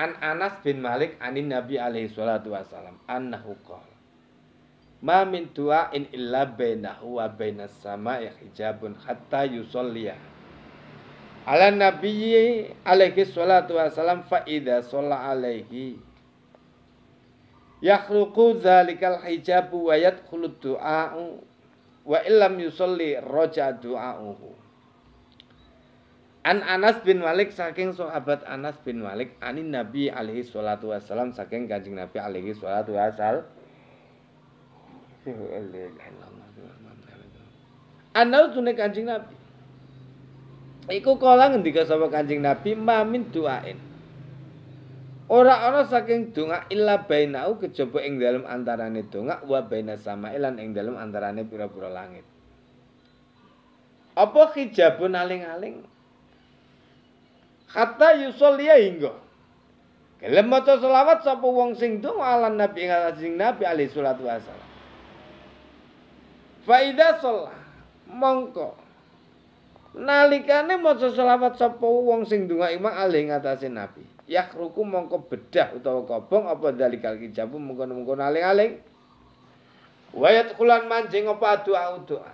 An Anas bin Malik anin Nabi alaihi salatu wasalam annahu qala Ma min du'ain illa bainahu wa bainas sama'i hijabun hatta yusalliya. Ala Nabi alaihi salatu wasalam fa idza shalla alaihi yakhluqu dzalikal hijabu wa yadkhulu du'a wa illam yusalli raja du'a'uhu. An Anas bin Malik saking sahabat Anas bin Malik anin Nabi alaihi salatu wasallam saking Kanjeng Nabi alaihi salatu wasal. Anau tunai kancing Nabi. Iku kala ngendika sama kancing Nabi mamin doain. Ora orang saking donga illa bainau kejaba ing dalam antarane donga wa baina sama'i lan ing antara antarane pura-pura langit. Apa hijabun aling-aling? Kata yusolia hingga Gelem maca selawat sapa wong sing donga ala nabi ngajeng nabi alaihi salatu wasalam. Fa idza shalla mongko nalikane maca selawat sapa wong sing donga imam alaihi ngatasin nabi yakruku mongko bedah utawa kobong apa dalikal kijabu mongko-mongko aling-aling wayat kulan manjing apa doa doa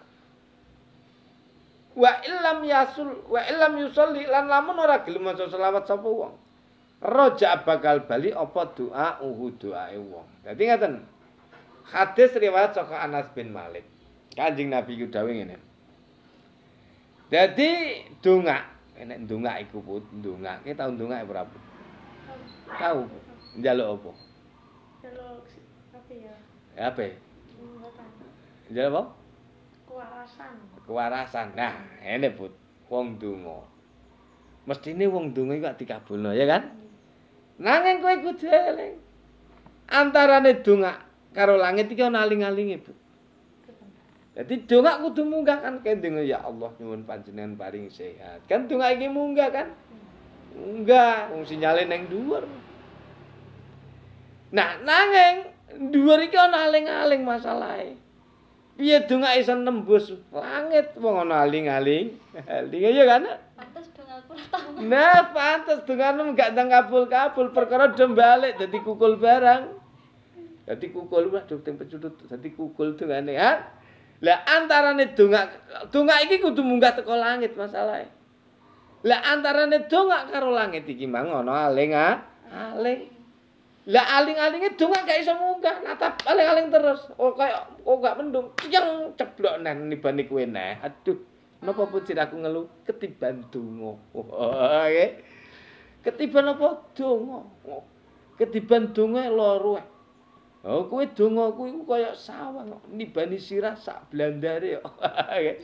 wa illam yasul wa illam yusolli lan lamun ora gelem maca selawat sapa wong roja bakal bali apa doa uhu doae wong dadi ngaten hadis riwayat saka Anas bin Malik Kanjeng Nabi ku dawuh ngene dadi donga dunga donga iku put donga ki tau donga ora put tau njaluk apa njaluk apa ya apa njaluk apa Kewarasan. Kewarasan. Nah, ini Bud, wong donga. Mestine wong donga iku dikabulno, ya kan? Hmm. Nangeng kowe kudu eling. Antarane donga karo langit iki ana aling-alinge, Jadi Dadi donga kudu munggah kan kendeng ya Allah nyuwun panjenengan paling sehat. Kan donga iki munggah kan? Hmm. Munggah, wong sinyale neng dhuwur. Nah, nangeng dhuwur iki ana aling-aling masalahe piye donga iso nembus langit wong ana aling-aling. Aling ya kan? Pantes dongaku ora Nah, pantes dongamu gak tang kabul-kabul perkara dem balik dadi kukul barang. Dadi kukul waduh teng pecutut dadi kukul dongane. Ha? Lah antarane donga donga iki kudu munggah teko langit masalahe. Lah antarane donga karo langit iki mang ana aling-aling. Lah aling-alinge dungak gak iso munggah, natap aling-aling terus. Oh kaya oh gak mendung, ceng ceblok nen nibani kowe neh. Aduh, napa hmm. pun aku ngelu ketiban dungo. Oke. Ketiban apa dungo? Oh, ketiban dungo loro. Oh kowe dungo kuwi kaya sawang nibani sira sak blandare. Oke.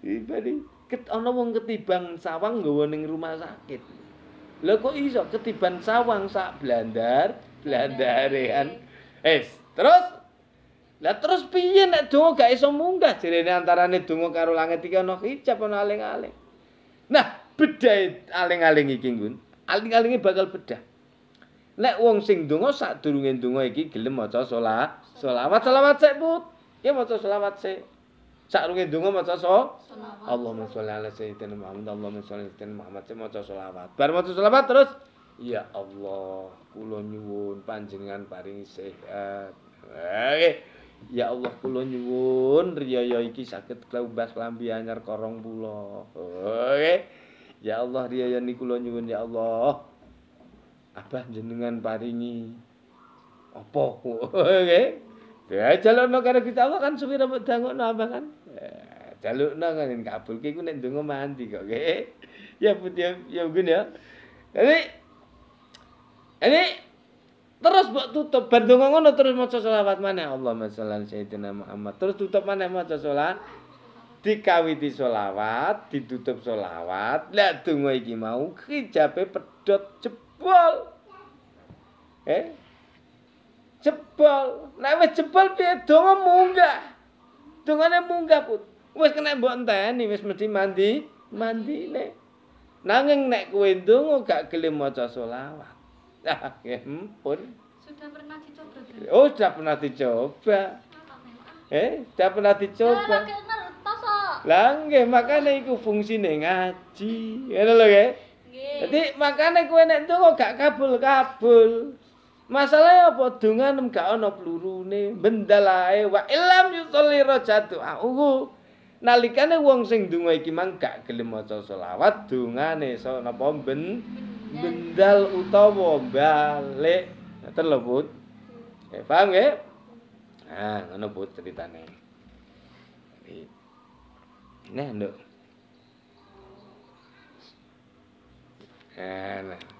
Nibani ket ana wong ketiban sawang nggawa ning rumah sakit. Lho kok iso ketiban sawang sak blandar, blandare kan. Eh, terus Lah terus piye nek donga gak iso munggah jerene antarané donga karo langit iki ana hijab ana aling-aling. Nah, beda aling-aling iki, Gun. Aling-alinge bakal bedah. Nek wong sing donga sadurunge donga iki gelem maca sholawat, sholawat sik put. Ya maca sholawat sik. sakruke donga maca selawat. Allahumma sholli ala sayyidina Muhammad, Allahumma sholli ala sayyidina Muhammad. maca selawat. Bar maca selawat terus ya Allah, kula nyuwun panjenengan paringi sehat. Oke. Ya Allah kula nyuwun riyaya iki saged klambas lambi anyar korong pula Oke. Ya Allah riyaya niku kula nyuwun ya Allah. apa jenengan paringi apa oke. Ya jalono karo kita kan suwira mbok dangono abah kan jalukna kan ki ku nek ndonga mandi kok. Okay? ya putih ya mungkin ya. Jadi ini terus mbok tutup bar ngono terus maca selawat maneh Allahumma shalli ala sayyidina Muhammad. Terus tutup mana maca selawat. Dikawiti selawat, ditutup selawat. Lah donga iki mau kicape pedot jebol. Eh? Jebol. Nek wis jebol piye donga munggah? dongane munggah put wis kena mbok enteni wis mesti mandi mandine nanging nek kowe ndonga gak gelem maca selawat Ya, ampun sudah pernah dicoba oh sudah pernah dicoba eh sudah pernah dicoba lah nggih makane iku fungsine ngaji ngene lho nggih dadi makane kowe nek ndonga gak kabul kabul Masalahnya apa dungan gak peluru plurune, bendalae wa illam yusolli rajatu. Aku ah, nalikane wong sing donga iki mang gak gelem maca selawat dungane so napa ben bendal utawa balik. Ngoten lho, Bud. Eh, paham nggih? Ya? Nah, ngono ceritane. Nah, Nduk. Eh. nah.